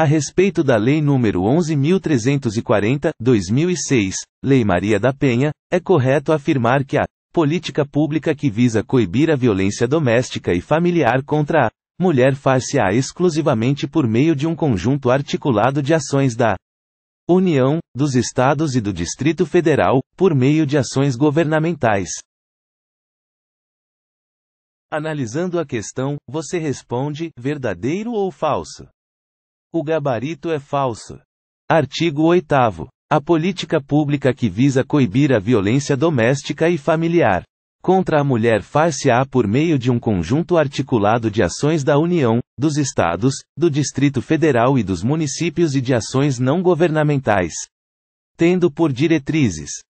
a respeito da Lei nº 11.340, 2006, Lei Maria da Penha, é correto afirmar que a política pública que visa coibir a violência doméstica e familiar contra a mulher faz se á exclusivamente por meio de um conjunto articulado de ações da União, dos Estados e do Distrito Federal, por meio de ações governamentais. Analisando a questão, você responde: verdadeiro ou falso? O gabarito é falso. Artigo 8. A política pública que visa coibir a violência doméstica e familiar contra a mulher far-se-á por meio de um conjunto articulado de ações da União, dos Estados, do Distrito Federal e dos municípios e de ações não governamentais. Tendo por diretrizes